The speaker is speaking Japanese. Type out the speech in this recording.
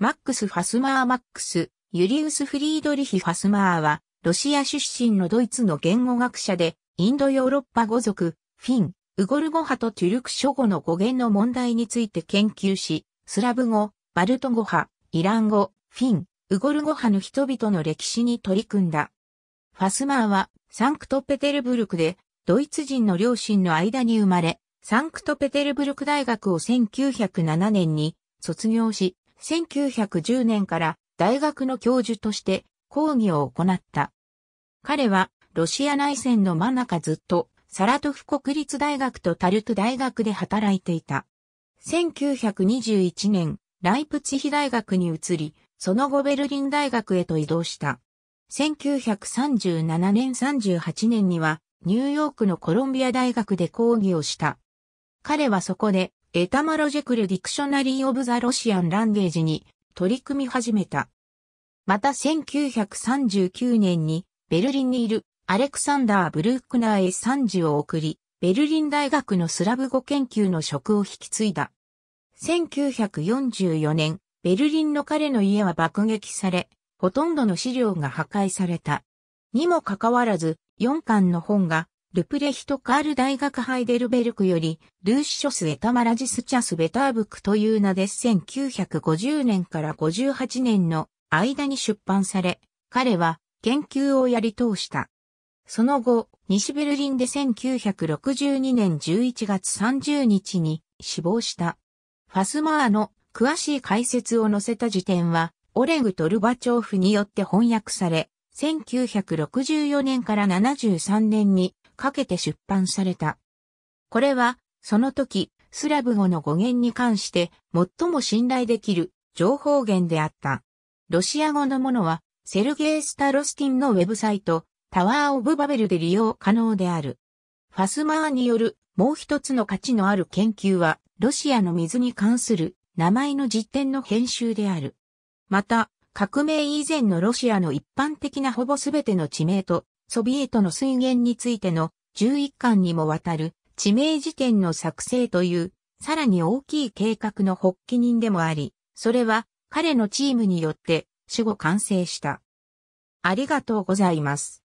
マックス・ファスマー・マックス、ユリウス・フリードリヒ・ファスマーは、ロシア出身のドイツの言語学者で、インドヨーロッパ語族、フィン、ウゴル語派とトゥルク諸語の語源の問題について研究し、スラブ語、バルト語派、イラン語、フィン、ウゴル語派の人々の歴史に取り組んだ。ファスマーは、サンクトペテルブルクで、ドイツ人の両親の間に生まれ、サンクトペテルブルク大学を1907年に卒業し、1910年から大学の教授として講義を行った。彼はロシア内戦の真ん中ずっとサラトフ国立大学とタルト大学で働いていた。1921年、ライプツヒ大学に移り、その後ベルリン大学へと移動した。1937年38年にはニューヨークのコロンビア大学で講義をした。彼はそこでタマロジェクル・ディクショナリー・オブ・ザ・ロシアン・ランゲージに取り組み始めた。また1939年にベルリンにいるアレクサンダー・ブルークナーへ賛辞を送り、ベルリン大学のスラブ語研究の職を引き継いだ。1944年、ベルリンの彼の家は爆撃され、ほとんどの資料が破壊された。にもかかわらず、4巻の本がルプレヒト・カール大学ハイデルベルクより、ルーシュス・エタマラジス・チャス・ベターブクという名で1950年から58年の間に出版され、彼は研究をやり通した。その後、西ベルリンで1962年11月30日に死亡した。ファスマーの詳しい解説を載せた辞典は、オレグ・トルバチョーフによって翻訳され、1964年から73年にかけて出版された。これは、その時、スラブ語の語源に関して最も信頼できる情報源であった。ロシア語のものは、セルゲイ・スタロスティンのウェブサイト、タワー・オブ・バベルで利用可能である。ファスマーによるもう一つの価値のある研究は、ロシアの水に関する名前の実典の編集である。また、革命以前のロシアの一般的なほぼすべての地名とソビエトの水源についての11巻にもわたる地名辞典の作成という、さらに大きい計画の発起人でもあり、それは彼のチームによって主語完成した。ありがとうございます。